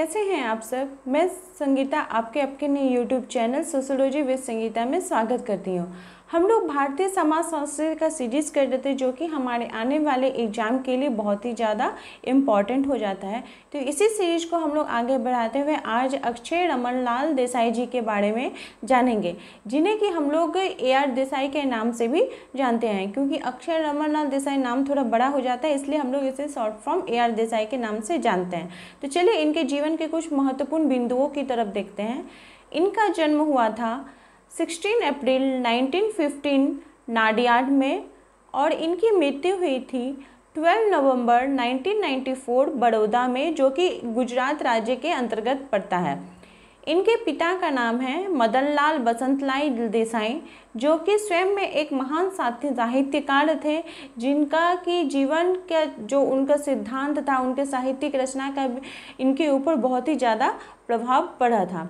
कैसे हैं आप सब मैं संगीता आपके अपने YouTube channel sociology with Sangeeta में स्वागत करती हूँ हम लोग भारतीय समाज संस्कृति का सीरीज़ कर रहे थे जो कि हमारे आने वाले एग्जाम के लिए बहुत ही ज़्यादा इम्पॉर्टेंट हो जाता है तो इसी सीरीज को हम लोग आगे बढ़ाते हुए आज अक्षय रमन लाल देसाई जी के बारे में जानेंगे जिन्हें कि हम लोग ए आर देसाई के नाम से भी जानते हैं क्योंकि अक्षय रमन लाल देसाई नाम थोड़ा बड़ा हो जाता है इसलिए हम लोग इसे short form A R Desai के नाम से जानते हैं तो चलिए इनके जीवन के कुछ महत्वपूर्ण बिंदुओं की तरफ देखते हैं इनका जन्म हुआ था 16 अप्रैल 1915 नाडियाड में और इनकी मृत्यु हुई थी 12 नवंबर 1994 बड़ौदा में जो कि गुजरात राज्य के अंतर्गत पड़ता है इनके पिता का नाम है मदनलाल बसंतलाई देसाई जो कि स्वयं में एक महान साहित्यकार थे जिनका कि जीवन का जो उनका सिद्धांत था उनके साहित्यिक रचना का इनके ऊपर बहुत ही ज़्यादा प्रभाव पड़ा था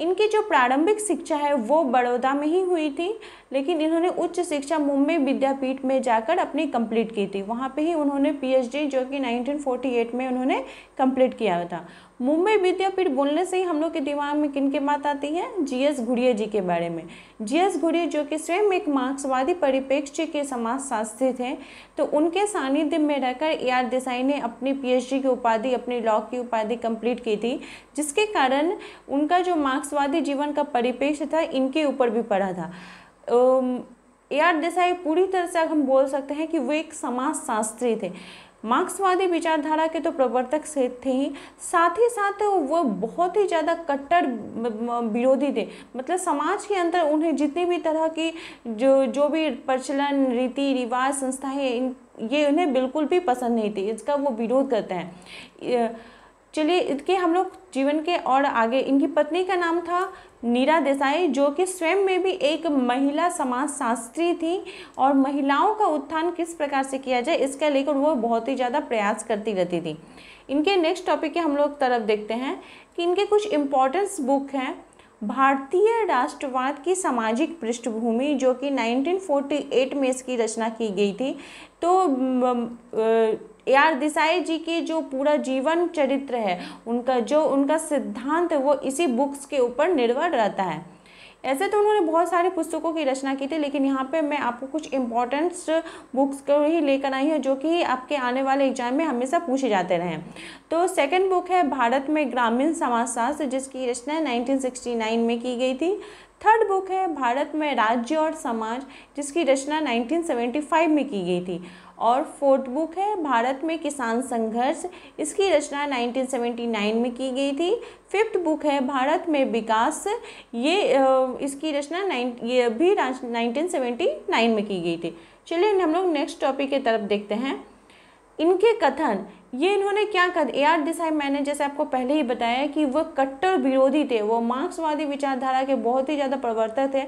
इनकी जो प्रारंभिक शिक्षा है वो बड़ौदा में ही हुई थी लेकिन इन्होंने उच्च शिक्षा मुंबई विद्यापीठ में जाकर अपनी कंप्लीट की थी वहाँ पे ही उन्होंने पीएचडी जो कि 1948 में उन्होंने कंप्लीट किया था मुंबई विद्यापीठ बोलने से ही हम लोग के दिमाग में किन की बात आती है जीएस घुड़िया जी के बारे में जीएस घुड़िया जो कि स्वयं एक मार्क्सवादी परिप्रेक्ष्य के समाजशास्त्री थे तो उनके सानिध्य में रहकर ए आर देसाई ने अपनी पीएचडी की उपाधि अपनी लॉ की उपाधि कंप्लीट की थी जिसके कारण उनका जो मार्क्सवादी जीवन का परिप्रेक्ष्य था इनके ऊपर भी पड़ा था ए आर देसाई पूरी तरह से हम बोल सकते हैं कि वो एक समाजशास्त्री थे मार्क्सवादी विचारधारा के तो प्रवर्तक से थे ही साथ ही साथ वो बहुत ही ज़्यादा कट्टर विरोधी थे मतलब समाज के अंदर उन्हें जितनी भी तरह की जो जो भी प्रचलन रीति रिवाज संस्थाएं इन ये उन्हें बिल्कुल भी पसंद नहीं थी इसका वो विरोध करते हैं चलिए इनके हम लोग जीवन के और आगे इनकी पत्नी का नाम था नीरा देसाई जो कि स्वयं में भी एक महिला समाज शास्त्री थी और महिलाओं का उत्थान किस प्रकार से किया जाए इसका लेकर वो बहुत ही ज़्यादा प्रयास करती रहती थी इनके नेक्स्ट टॉपिक के हम लोग तरफ देखते हैं कि इनके कुछ इम्पोर्टेंस बुक हैं भारतीय राष्ट्रवाद की सामाजिक पृष्ठभूमि जो कि 1948 में इसकी रचना की गई थी तो ए आर देसाई जी के जो पूरा जीवन चरित्र है उनका जो उनका सिद्धांत वो इसी बुक्स के ऊपर निर्भर रहता है ऐसे तो उन्होंने बहुत सारी पुस्तकों की रचना की थी लेकिन यहाँ पे मैं आपको कुछ इम्पोर्टेंट्स बुक्स को ही लेकर आई हूँ जो कि आपके आने वाले एग्जाम में हमेशा पूछे जाते रहें तो सेकंड बुक है भारत में ग्रामीण समाजशास्त्र जिसकी रचना 1969 में की गई थी थर्ड बुक है भारत में राज्य और समाज जिसकी रचना नाइनटीन में की गई थी और फोर्थ बुक है भारत में किसान संघर्ष इसकी रचना 1979 में की गई थी फिफ्थ बुक है भारत में विकास ये इसकी रचना नाइन ये भी नाइनटीन में की गई थी चलिए हम लोग नेक्स्ट टॉपिक की तरफ देखते हैं इनके कथन ये इन्होंने क्या कर ए आर देसाई मैंने जैसे आपको पहले ही बताया कि वह कट्टर विरोधी थे वो मार्क्सवादी विचारधारा के बहुत ही ज़्यादा प्रवर्तक थे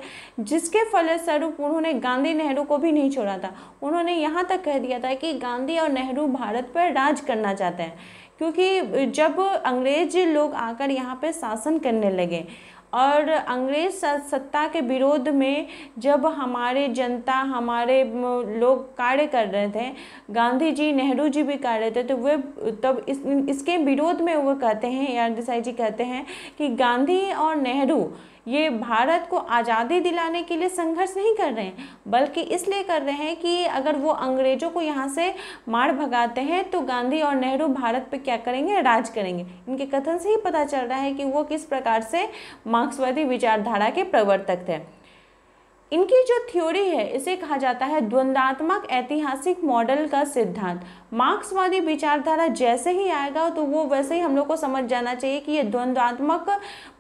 जिसके फलस्वरूप उन्होंने गांधी नेहरू को भी नहीं छोड़ा था उन्होंने यहाँ तक कह दिया था कि गांधी और नेहरू भारत पर राज करना चाहते हैं क्योंकि जब अंग्रेज लोग आकर यहाँ पर शासन करने लगे और अंग्रेज सत्ता के विरोध में जब हमारे जनता हमारे लोग कार्य कर रहे थे गांधी जी नेहरू जी भी कर रहे थे तो वे तब इस इसके विरोध में वो कहते हैं यार देसाई जी कहते हैं कि गांधी और नेहरू ये भारत को आज़ादी दिलाने के लिए संघर्ष नहीं कर रहे हैं बल्कि इसलिए कर रहे हैं कि अगर वो अंग्रेज़ों को यहाँ से मार भगाते हैं तो गांधी और नेहरू भारत पर क्या करेंगे राज करेंगे इनके कथन से ही पता चल रहा है कि वो किस प्रकार से मार्क्सवादी विचारधारा के प्रवर्तक थे इनकी जो थ्योरी है इसे कहा जाता है द्वंद्वात्मक ऐतिहासिक मॉडल का सिद्धांत मार्क्सवादी विचारधारा जैसे ही आएगा तो वो वैसे ही हम लोग को समझ जाना चाहिए कि ये द्वंद्वात्मक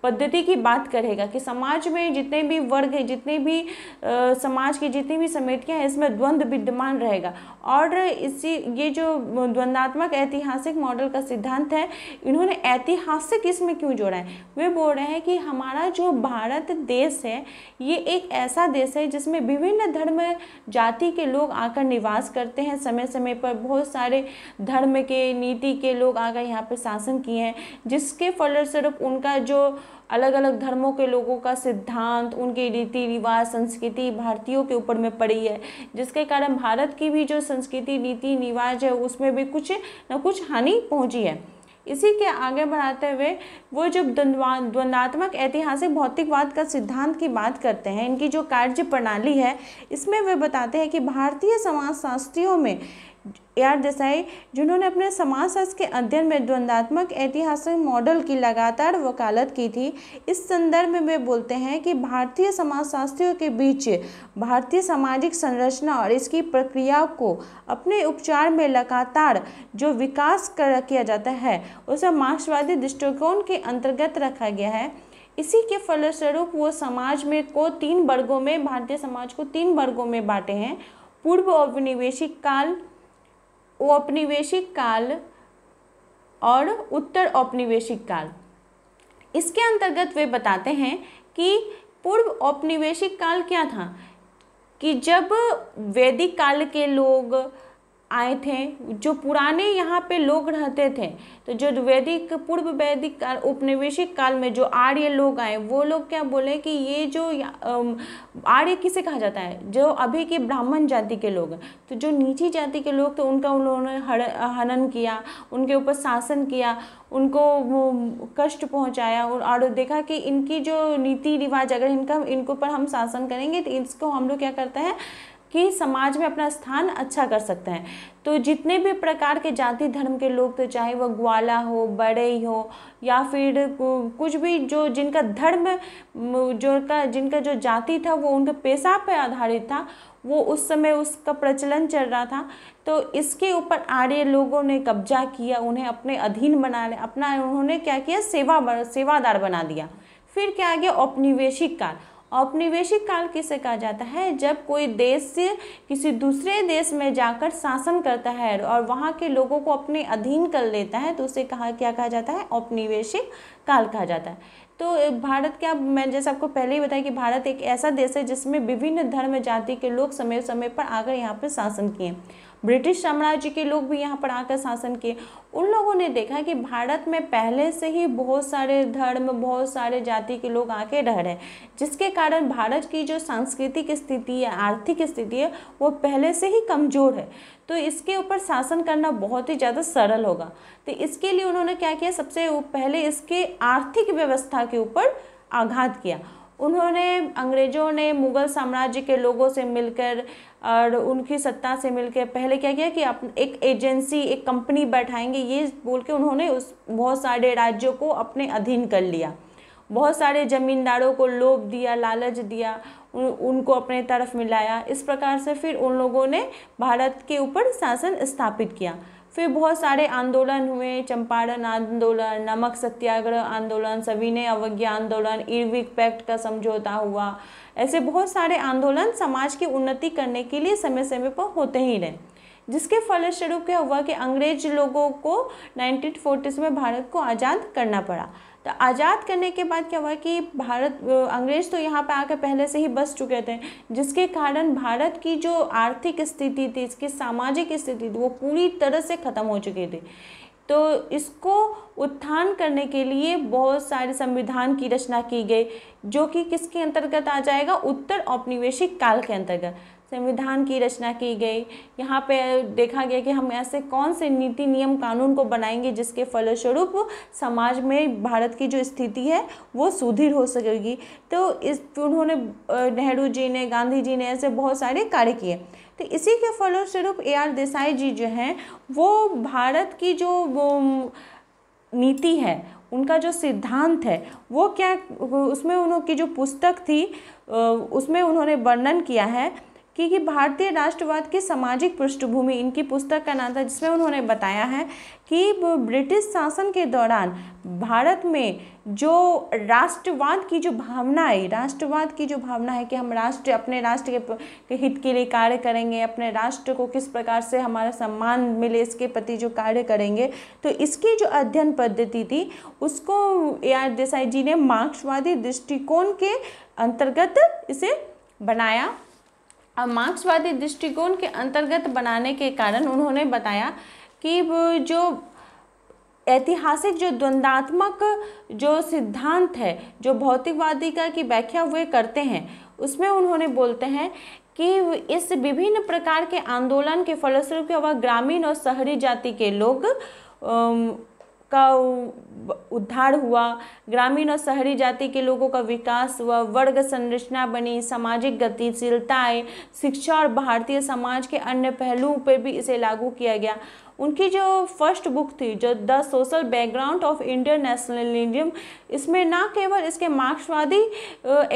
पद्धति की बात करेगा कि समाज में जितने भी वर्ग है जितने भी आ, समाज की जितनी भी समितियाँ हैं इसमें द्वंद्व विद्यमान रहेगा और इसी ये जो द्वंद्वात्मक ऐतिहासिक मॉडल का सिद्धांत है इन्होंने ऐतिहासिक इसमें क्यों जोड़ा है वे बोल रहे हैं कि हमारा जो भारत देश है ये एक ऐसा देश है जिसमें विभिन्न धर्म जाति के लोग आकर निवास करते हैं समय समय पर बहुत सारे धर्म के नीति के लोग आकर यहाँ पर शासन किए हैं जिसके फलस्वरूप उनका जो अलग अलग धर्मों के लोगों का सिद्धांत उनके रीति रिवाज संस्कृति भारतीयों के ऊपर में पड़ी है जिसके कारण भारत की भी जो संस्कृति रीति रिवाज है उसमें भी कुछ ना कुछ हानि पहुंची है इसी के आगे बढ़ाते हुए वो जो द्वंद्वात्मक ऐतिहासिक भौतिकवाद का सिद्धांत की बात करते हैं इनकी जो कार्य प्रणाली है इसमें वे बताते हैं कि भारतीय समाजशास्त्रियों में यार देसाई जिन्होंने अपने समाजशास्त्र के अध्ययन में द्वंद्वात्मक ऐतिहासिक मॉडल की लगातार वकालत की थी इस संदर्भ में वे बोलते हैं कि भारतीय समाजशास्त्रियों के बीच भारतीय सामाजिक संरचना और इसकी प्रक्रिया को अपने उपचार में लगातार जो विकास कर किया जाता है उसे मार्क्सवादी दृष्टिकोण के अंतर्गत रखा गया है इसी के फलस्वरूप वो समाज में को तीन वर्गों में भारतीय समाज को तीन वर्गों में बांटे हैं पूर्व औपनिवेशिक काल औपनिवेशिक काल और उत्तर औपनिवेशिक काल इसके अंतर्गत वे बताते हैं कि पूर्व औपनिवेशिक काल क्या था कि जब वैदिक काल के लोग आए थे जो पुराने यहाँ पे लोग रहते थे तो जो वैदिक पूर्व वैदिक काल उपनिवेशिक काल में जो आर्य लोग आए वो लोग क्या बोले कि ये जो आर्य किसे कहा जाता है जो अभी के ब्राह्मण जाति के लोग हैं तो जो नीची जाति के लोग थे तो उनका उन्होंने हनन किया उनके ऊपर शासन किया उनको कष्ट पहुंचाया और देखा कि इनकी जो रीति रिवाज अगर इनका इनके ऊपर हम शासन करेंगे तो इसको हम लोग क्या करते हैं कि समाज में अपना स्थान अच्छा कर सकते हैं तो जितने भी प्रकार के जाति धर्म के लोग तो चाहे वह ग्वाला हो बड़े हो या फिर कुछ भी जो जिनका धर्म जो का जिनका जो जाति था वो उनके पेशा पर आधारित था वो उस समय उसका प्रचलन चल रहा था तो इसके ऊपर आर्य लोगों ने कब्जा किया उन्हें अपने अधीन बना लिया अपना उन्होंने क्या किया सेवा सेवादार बना दिया फिर क्या आ गया औपनिवेशिक काल औपनिवेशिक काल किसे कहा जाता है जब कोई देश किसी दूसरे देश में जाकर शासन करता है और वहाँ के लोगों को अपने अधीन कर लेता है तो उसे कहा क्या कहा जाता है औपनिवेशिक काल कहा जाता है तो भारत क्या मैंने जैसे आपको पहले ही बताया कि भारत एक ऐसा देश है जिसमें विभिन्न धर्म जाति के लोग समय समय पर आकर यहाँ पर शासन किए ब्रिटिश साम्राज्य के लोग भी यहाँ पर आकर शासन किए उन लोगों ने देखा कि भारत में पहले से ही बहुत सारे धर्म बहुत सारे जाति के लोग आके रह रहे हैं जिसके कारण भारत की जो सांस्कृतिक स्थिति है आर्थिक स्थिति है वो पहले से ही कमज़ोर है तो इसके ऊपर शासन करना बहुत ही ज़्यादा सरल होगा तो इसके लिए उन्होंने क्या किया सबसे पहले इसके आर्थिक व्यवस्था के ऊपर आघात किया उन्होंने अंग्रेज़ों ने मुग़ल साम्राज्य के लोगों से मिलकर और उनकी सत्ता से मिलकर पहले क्या किया कि आप एक एजेंसी एक कंपनी बैठाएंगे ये बोल के उन्होंने उस बहुत सारे राज्यों को अपने अधीन कर लिया बहुत सारे ज़मींदारों को लोभ दिया लालच दिया उन, उनको अपने तरफ मिलाया इस प्रकार से फिर उन लोगों ने भारत के ऊपर शासन स्थापित किया फिर बहुत सारे आंदोलन हुए चंपारण आंदोलन नमक सत्याग्रह आंदोलन सविनय अवज्ञा आंदोलन इर्विक पैक्ट का समझौता हुआ ऐसे बहुत सारे आंदोलन समाज की उन्नति करने के लिए समय समय पर होते ही रहे जिसके फलस्वरूप क्या हुआ कि अंग्रेज लोगों को नाइनटीन में भारत को आज़ाद करना पड़ा तो आज़ाद करने के बाद क्या हुआ कि भारत अंग्रेज़ तो यहाँ पर आकर पहले से ही बस चुके थे जिसके कारण भारत की जो आर्थिक स्थिति थी इसकी सामाजिक स्थिति थी वो पूरी तरह से ख़त्म हो चुकी थी तो इसको उत्थान करने के लिए बहुत सारे संविधान की रचना की गई जो कि किसके अंतर्गत आ जाएगा उत्तर औपनिवेशिक काल के अंतर्गत संविधान की रचना की गई यहाँ पे देखा गया कि हम ऐसे कौन से नीति नियम कानून को बनाएंगे जिसके फलस्वरूप समाज में भारत की जो स्थिति है वो सुदृढ़ हो सकेगी तो इस उन्होंने नेहरू जी ने गांधी जी ने ऐसे बहुत सारे कार्य किए तो इसी के फलस्वरूप ए आर देसाई जी जो हैं वो भारत की जो नीति है उनका जो सिद्धांत है वो क्या उसमें उनकी जो पुस्तक थी उसमें उन्होंने वर्णन किया है कि भारतीय राष्ट्रवाद की सामाजिक पृष्ठभूमि इनकी पुस्तक का नाम था जिसमें उन्होंने बताया है कि ब्रिटिश शासन के दौरान भारत में जो राष्ट्रवाद की जो भावना है राष्ट्रवाद की जो भावना है कि हम राष्ट्र अपने राष्ट्र के हित के लिए कार्य करेंगे अपने राष्ट्र को किस प्रकार से हमारा सम्मान मिले इसके प्रति जो कार्य करेंगे तो इसकी जो अध्ययन पद्धति थी उसको ए आर देसाई जी ने मार्क्सवादी दृष्टिकोण के अंतर्गत इसे बनाया अब मार्क्सवादी दृष्टिकोण के अंतर्गत बनाने के कारण उन्होंने बताया कि जो ऐतिहासिक जो द्वंद्वात्मक जो सिद्धांत है जो भौतिकवादी का की व्याख्या वे करते हैं उसमें उन्होंने बोलते हैं कि इस विभिन्न प्रकार के आंदोलन के फलस्वरूप वह ग्रामीण और शहरी जाति के लोग का उद्धार हुआ ग्रामीण और शहरी जाति के लोगों का विकास हुआ वर्ग संरचना बनी सामाजिक गतिशीलताएँ शिक्षा और भारतीय समाज के अन्य पहलुओं पर भी इसे लागू किया गया उनकी जो फर्स्ट बुक थी जो the social background of Indian nationalism इसमें ना केवल इसके मार्क्सवादी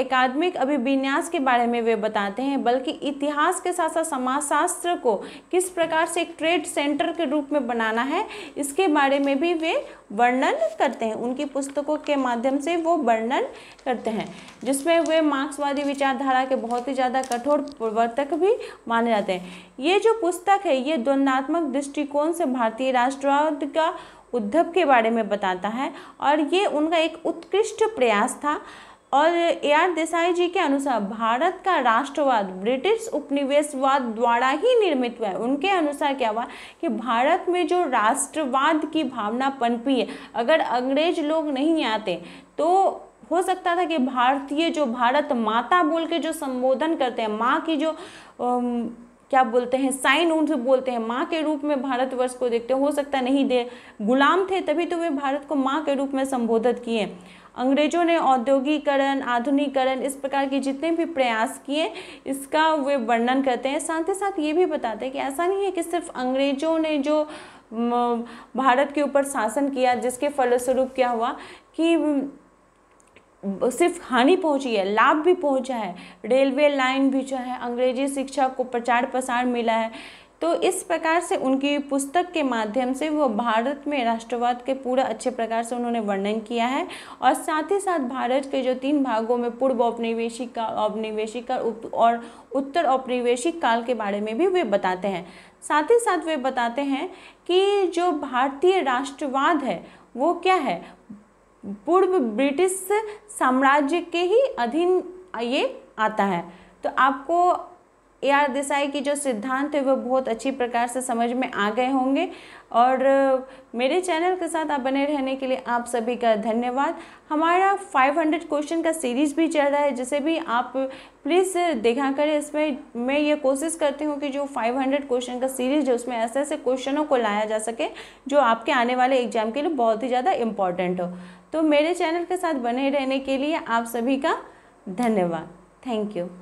एकाडमिक अभिविन्यास के बारे में वे बताते हैं बल्कि इतिहास के साथ साथ समाजशास्त्र को किस प्रकार से एक ट्रेड सेंटर के रूप में बनाना है इसके बारे में भी वे वर्णन करते हैं उनकी पुस्तकों के माध्यम से वो वर्णन करते हैं जिसमें वे मार्क्सवादी विचारधारा के बहुत ही ज़्यादा कठोर प्रवर्तक भी माने जाते हैं ये जो पुस्तक है ये द्वंदात्मक दृष्टिकोण कौन से भारतीय राष्ट्रवाद का उद्धव के बारे में बताता है और ये उनका एक उत्कृष्ट प्रयास था और ए आर देसाई जी के अनुसार भारत का राष्ट्रवाद ब्रिटिश उपनिवेशवाद द्वारा ही निर्मित हुआ है उनके अनुसार क्या हुआ कि भारत में जो राष्ट्रवाद की भावना पनपी है अगर अंग्रेज लोग नहीं आते तो हो सकता था कि भारतीय जो भारत माता बोल के जो संबोधन करते हैं माँ की जो क्या बोलते हैं साइन उनसे बोलते हैं माँ के रूप में भारतवर्ष को देखते हो सकता नहीं दे गुलाम थे तभी तो वे भारत को माँ के रूप में संबोधित किए अंग्रेजों ने औद्योगिकरण आधुनिकरण इस प्रकार के जितने भी प्रयास किए इसका वे वर्णन करते हैं साथ ही साथ ये भी बताते हैं कि ऐसा नहीं है कि सिर्फ अंग्रेजों ने जो भारत के ऊपर शासन किया जिसके फलस्वरूप क्या हुआ कि सिर्फ हानि पहुंची है लाभ भी पहुंचा है रेलवे लाइन भी जो है अंग्रेजी शिक्षा को प्रचार प्रसार मिला है तो इस प्रकार से उनकी पुस्तक के माध्यम से वो भारत में राष्ट्रवाद के पूरा अच्छे प्रकार से उन्होंने वर्णन किया है और साथ ही साथ भारत के जो तीन भागों में पूर्व औपनिवेशिक का औपनिवेशिक और उत्तर औपनिवेशिक काल के बारे में भी वे बताते हैं साथ ही साथ वे बताते हैं कि जो भारतीय राष्ट्रवाद है वो क्या है पूर्व ब्रिटिश साम्राज्य के ही अधीन ये आता है तो आपको ए आर देसाई की जो सिद्धांत है वह बहुत अच्छी प्रकार से समझ में आ गए होंगे और मेरे चैनल के साथ आप बने रहने के लिए आप सभी का धन्यवाद हमारा 500 क्वेश्चन का सीरीज़ भी चल रहा है जिसे भी आप प्लीज़ देखा करें इसमें मैं ये कोशिश करती हूँ कि जो 500 क्वेश्चन का सीरीज़ है उसमें ऐसे ऐसे क्वेश्चनों को लाया जा सके जो आपके आने वाले एग्जाम के लिए बहुत ही ज़्यादा इम्पॉर्टेंट हो तो मेरे चैनल के साथ बने रहने के लिए आप सभी का धन्यवाद थैंक यू